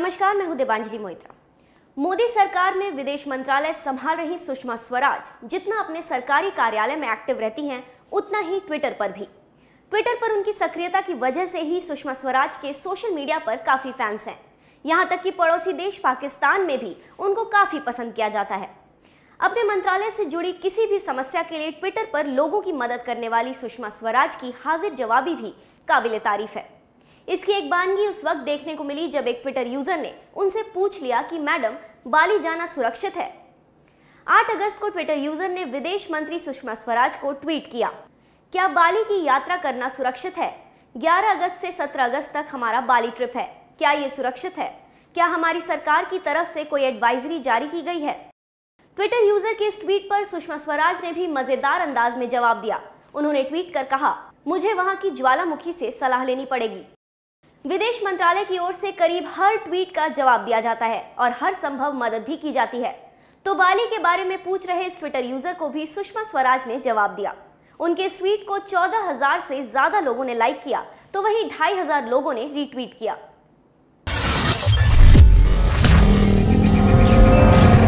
नमस्कार मैं हूं देवांजलि मोहित्रा मोदी सरकार में विदेश मंत्रालय संभाल रही सुषमा स्वराज जितना अपने सरकारी कार्यालय में एक्टिव रहती हैं उतना ही ट्विटर पर भी ट्विटर पर उनकी सक्रियता की वजह से ही सुषमा स्वराज के सोशल मीडिया पर काफ़ी फैंस हैं यहाँ तक कि पड़ोसी देश पाकिस्तान में भी उनको काफ़ी पसंद किया जाता है अपने मंत्रालय से जुड़ी किसी भी समस्या के लिए ट्विटर पर लोगों की मदद करने वाली सुषमा स्वराज की हाजिर जवाबी भी काबिल तारीफ है इसकी एक बानगी उस वक्त देखने को मिली जब एक ट्विटर यूजर ने उनसे पूछ लिया कि मैडम बाली जाना सुरक्षित है 8 अगस्त को ट्विटर यूजर ने विदेश मंत्री सुषमा स्वराज को ट्वीट किया क्या बाली की यात्रा करना सुरक्षित है 11 अगस्त से 17 अगस्त तक हमारा बाली ट्रिप है क्या ये सुरक्षित है क्या हमारी सरकार की तरफ से कोई एडवाइजरी जारी की गई है ट्विटर यूजर के इस ट्वीट पर सुषमा स्वराज ने भी मजेदार अंदाज में जवाब दिया उन्होंने ट्वीट कर कहा मुझे वहाँ की ज्वालामुखी से सलाह लेनी पड़ेगी विदेश मंत्रालय की ओर से करीब हर ट्वीट का जवाब दिया जाता है और हर संभव मदद भी की जाती है तो बाली के बारे में पूछ रहे इस ट्विटर यूजर को भी सुषमा स्वराज ने जवाब दिया उनके इस ट्वीट को 14,000 से ज्यादा लोगों ने लाइक किया तो वहीं ढाई हजार लोगों ने रीट्वीट किया